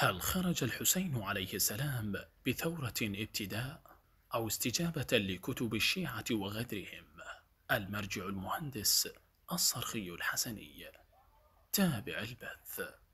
هل خرج الحسين عليه السلام بثورة ابتداء أو استجابة لكتب الشيعة وغدرهم؟ المرجع المهندس الصرخي الحسني تابع البث